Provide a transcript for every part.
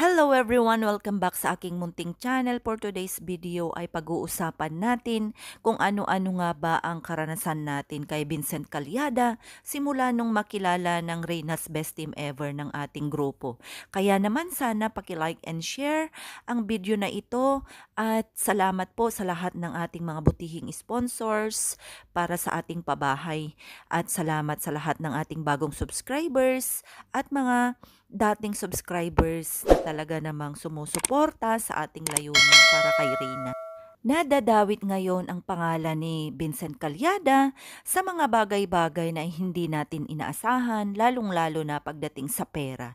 Hello everyone! Welcome back sa aking munting channel. For today's video ay pag-uusapan natin kung ano-ano nga ba ang karanasan natin kay Vincent Calyada simula nung makilala ng Reyna's Best Team Ever ng ating grupo. Kaya naman sana pakilike and share ang video na ito at salamat po sa lahat ng ating mga butihing sponsors para sa ating pabahay at salamat sa lahat ng ating bagong subscribers at mga dating subscribers na talaga namang sumusuporta sa ating layunin para kay Reyna. Nadadawit ngayon ang pangalan ni Vincent Calyada sa mga bagay-bagay na hindi natin inaasahan, lalong-lalo na pagdating sa pera.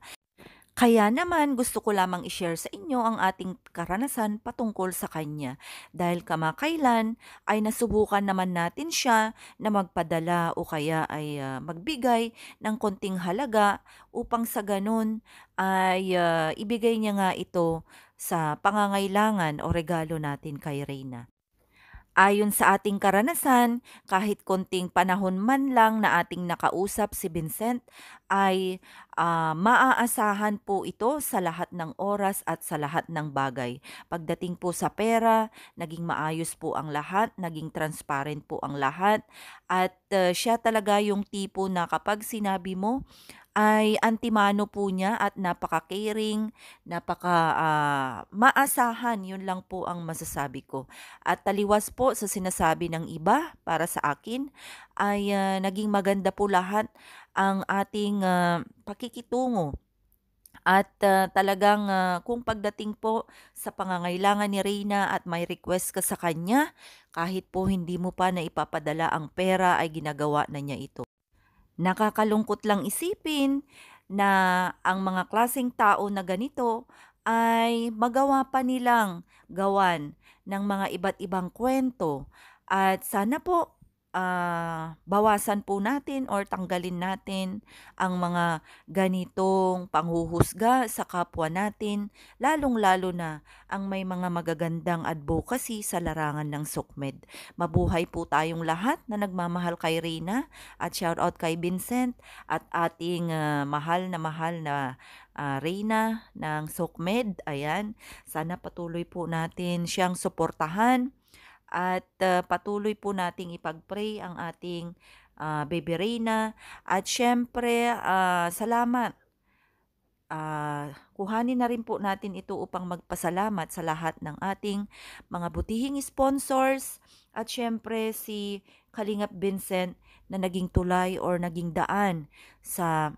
Kaya naman gusto ko lamang i-share sa inyo ang ating karanasan patungkol sa kanya dahil kamakailan ay nasubukan naman natin siya na magpadala o kaya ay uh, magbigay ng konting halaga upang sa ganun ay uh, ibigay niya nga ito sa pangangailangan o regalo natin kay Reina. Ayon sa ating karanasan, kahit konting panahon man lang na ating nakausap si Vincent ay uh, maaasahan po ito sa lahat ng oras at sa lahat ng bagay. Pagdating po sa pera, naging maayos po ang lahat, naging transparent po ang lahat at uh, siya talaga yung tipo na kapag sinabi mo ay antimano po niya at napaka-caring, napaka uh, maasahan, yun lang po ang masasabi ko. At taliwas po sa sinasabi ng iba para sa akin ay uh, naging maganda po lahat ang ating uh, pakikitungo at uh, talagang uh, kung pagdating po sa pangangailangan ni Reina at may request ka sa kanya, kahit po hindi mo pa na ipapadala ang pera ay ginagawa na niya ito. Nakakalungkot lang isipin na ang mga klasing tao na ganito ay magawa pa nilang gawan ng mga iba't ibang kwento at sana po uh, bawasan po natin or tanggalin natin ang mga ganitong panghuhusga sa kapwa natin, lalong-lalo na ang may mga magagandang advocacy sa larangan ng SOCMED. Mabuhay po tayong lahat na nagmamahal kay Reina at shoutout kay Vincent at ating uh, mahal na mahal na uh, Reyna ng SOCMED. Ayan, sana patuloy po natin siyang suportahan at uh, patuloy po nating ipagpray ang ating uh, baby Reina at syempre uh, salamat uh, kuhanin na rin po natin ito upang magpasalamat sa lahat ng ating mga butihing sponsors at syempre si Kalingap Vincent na naging tulay or naging daan sa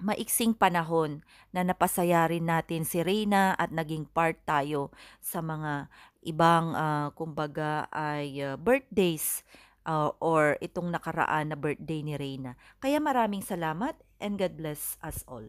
maiksing panahon na napasaya rin natin si Reina at naging part tayo sa mga ibang uh, kumbaga ay uh, birthdays uh, or itong nakaraan na birthday ni Reina. Kaya maraming salamat and God bless us all.